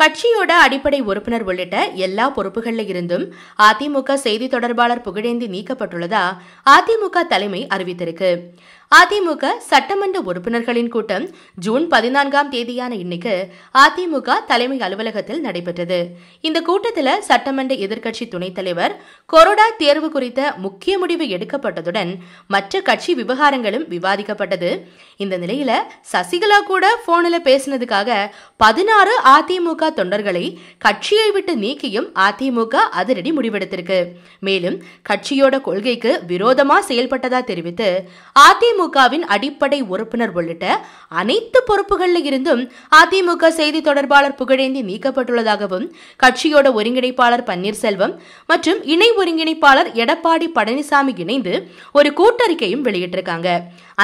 கட்சியோட அடிப்படை உறுப்பினர் உள்ளிட்ட எல்லா பொறுப்புகளில் இருந்தும் அதிமுக செய்தி தொடர்பாளர் புகழேந்தி நீக்கப்பட்டுள்ளதா அதிமுக தலைமை அறிவித்திருக்கு அதிமுக சட்டமன்ற உறுப்பினர்களின் கூட்டம் ஜூன் பதினான்காம் தேதியான இன்னைக்கு அதிமுக தலைமை அலுவலகத்தில் நடைபெற்றது இந்த கூட்டத்தில் சட்டமன்ற எதிர்க்கட்சி துணைத் தலைவர் கொரோனா தேர்வு குறித்த முக்கிய முடிவு எடுக்கப்பட்டதுடன் மற்ற கட்சி விவகாரங்களும் விவாதிக்கப்பட்டது இந்த நிலையில சசிகலா கூட போனில் பேசினதுக்காக பதினாறு அதிமுக தொண்டர்களை கட்சியை விட்டு நீக்கியும் அதிமுக அதிரடி முடிவெடுத்திருக்கு மேலும் கட்சியோட கொள்கைக்கு விரோதமா செயல்பட்டதா தெரிவித்து அதிமுக அதிமுகவின் அடிப்படை உறுப்பினர் உள்ளிட்ட அனைத்து பொறுப்புகளில் இருந்தும் அதிமுக செய்தி தொடர்பாளர் புகழேந்தி நீக்கப்பட்டுள்ளதாகவும் கட்சியோட ஒருங்கிணைப்பாளர் பன்னீர்செல்வம் மற்றும் இணை ஒருங்கிணைப்பாளர் எடப்பாடி பழனிசாமி இணைந்து ஒரு கூட்டறிக்கையும் வெளியிட்டிருக்காங்க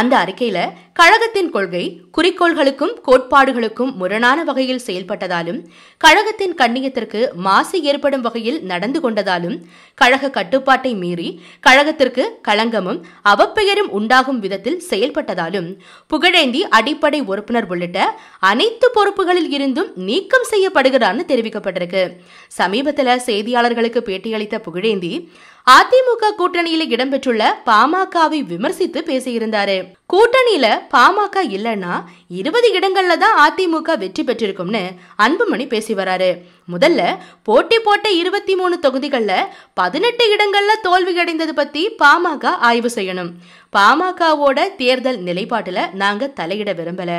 அந்த அறிக்கையில கழகத்தின் கொள்கை குறிக்கோள்களுக்கும் கோட்பாடுகளுக்கும் முரணான வகையில் செயல்பட்டதாலும் கழகத்தின் கண்ணியத்திற்கு மாசு ஏற்படும் வகையில் நடந்து கொண்டதாலும் கழக கட்டுப்பாட்டை மீறி கழகத்திற்கு களங்கமும் அவப்பெயரும் உண்டாகும் விதத்தில் விதத்தில் செயல்பட்டதாலும் புகழேந்தி அடிப்படை உறுப்பினர் உள்ளிட்ட அனைத்து பொறுப்புகளில் இருந்தும் நீக்கம் செய்யப்படுகிறான்னு தெரிவிக்கப்பட்டிருக்கு சமீபத்தில் செய்தியாளர்களுக்கு பேட்டியளித்த புகழேந்தி அதிமுக கூட்டணியில இடம்பெற்றுள்ள பாமகவை விமர்சித்து பேசியிருந்தாரு கூட்டணியில பாமக இல்லைன்னா இருபது இடங்கள்ல தான் அதிமுக வெற்றி பெற்றிருக்கும்னு அன்புமணி பேசி வராரு முதல்ல போட்டி போட்ட இருபத்தி மூணு தொகுதிகள்ல பதினெட்டு இடங்கள்ல தோல்வி அடைந்தது பத்தி பாமக ஆய்வு செய்யணும் பாமகவோட தேர்தல் நிலைப்பாட்டுல நாங்க தலையிட விரும்பல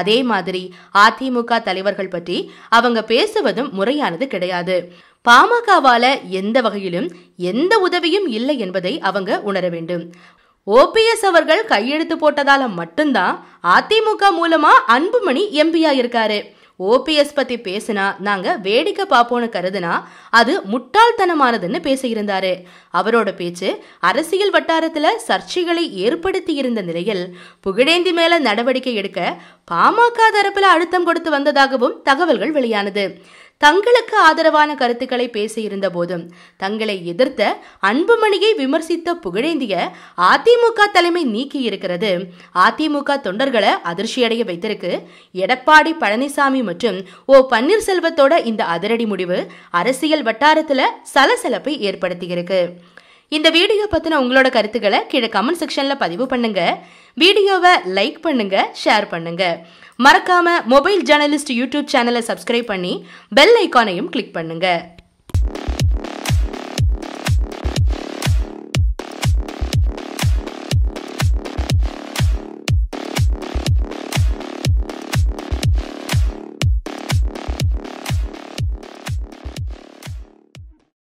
அதே மாதிரி அதிமுக தலைவர்கள் பற்றி அவங்க பேசுவதும் முறையானது கிடையாது பாமகவால எந்த வகையிலும் எந்த உதவியும் இல்லை என்பதை அவங்க உணர வேண்டும் ஓபிஎஸ் அவர்கள் கையெழுத்து போட்டதால மட்டும்தான் அதிமுக மூலமா அன்புமணி எம்பியா இருக்காரு ஓபிஎஸ் பத்தி பேசினா நாங்க வேடிக்கை பார்ப்போம்னு கருதுனா அது முட்டாள்தனமானதுன்னு பேசியிருந்தாரு அவரோட பேச்சு அரசியல் வட்டாரத்துல சர்ச்சைகளை ஏற்படுத்தி இருந்த நிலையில் புகழேந்தி மேல நடவடிக்கை எடுக்க பாமக தரப்பில் அழுத்தம் கொடுத்து வந்ததாகவும் தகவல்கள் வெளியானது தங்களுக்கு ஆதரவான கருத்துக்களை பேசியிருந்த போதும் தங்களை எதிர்த்த அன்புமணியை விமர்சித்த புகழேந்திய அதிமுக தலைமை நீக்கி இருக்கிறது அதிமுக தொண்டர்களை அதிர்ச்சியடைய வைத்திருக்கு எடப்பாடி பழனிசாமி மற்றும் ஓ பன்னீர்செல்வத்தோட இந்த அதிரடி முடிவு அரசியல் வட்டாரத்தில் சலசலப்பை ஏற்படுத்தியிருக்கு இந்த வீடியோ பற்றின உங்களோட கருத்துக்களை கீழே கமெண்ட் செக்ஷனில் பதிவு பண்ணுங்க வீடியோவை லைக் பண்ணுங்க ஷேர் பண்ணுங்க மறக்காம மொபைல் ஜேர்னலிஸ்ட் யூடியூப் சேனலை சப்ஸ்கிரைப் பண்ணி பெல் ஐக்கானையும் கிளிக் பண்ணுங்க